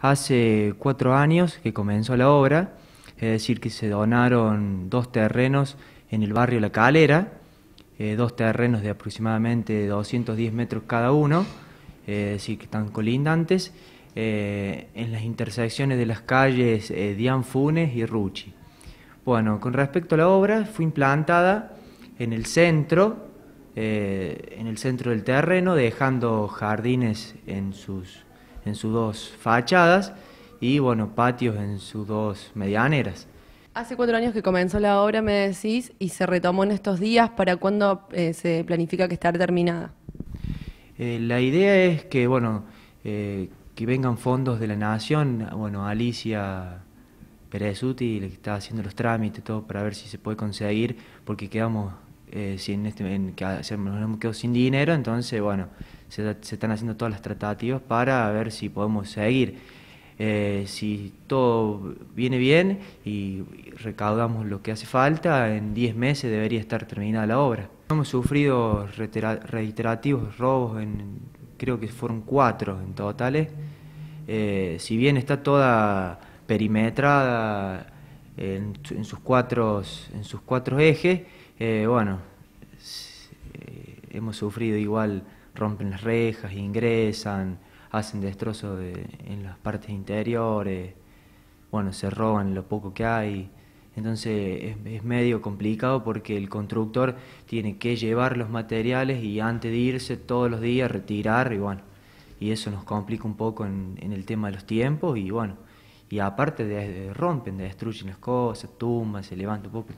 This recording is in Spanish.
Hace cuatro años que comenzó la obra, es decir, que se donaron dos terrenos en el barrio La Calera, eh, dos terrenos de aproximadamente 210 metros cada uno, eh, es decir, que están colindantes, eh, en las intersecciones de las calles Dian Funes y Ruchi. Bueno, con respecto a la obra, fue implantada en el centro, en el centro del terreno, dejando jardines en sus en sus dos fachadas y bueno, patios en sus dos medianeras. Hace cuatro años que comenzó la obra, me decís, y se retomó en estos días. ¿Para cuándo eh, se planifica que estará terminada? Eh, la idea es que, bueno, eh, que vengan fondos de la Nación. Bueno, Alicia Útil, le está haciendo los trámites, todo, para ver si se puede conseguir, porque quedamos sin este, que, sin dinero, entonces, bueno, se, están haciendo todas las tratativas para ver si podemos seguir. Eh, si todo viene bien y recaudamos lo que hace falta, en 10 meses debería estar terminada la obra. Hemos sufrido reiterativos robos, en, creo que fueron cuatro en totales. Eh, si bien está toda perimetrada en, sus, cuatro, en sus cuatro ejes, eh, bueno, hemos sufrido igual rompen las rejas, ingresan, hacen destrozos en las partes interiores, bueno, se roban lo poco que hay. Entonces es, medio complicado porque el constructor tiene que llevar los materiales y antes de irse todos los días retirar y bueno, y eso nos complica un poco en, el tema de los tiempos y bueno, y aparte de, rompen, destruyen las cosas, tumban, se levanta un poco,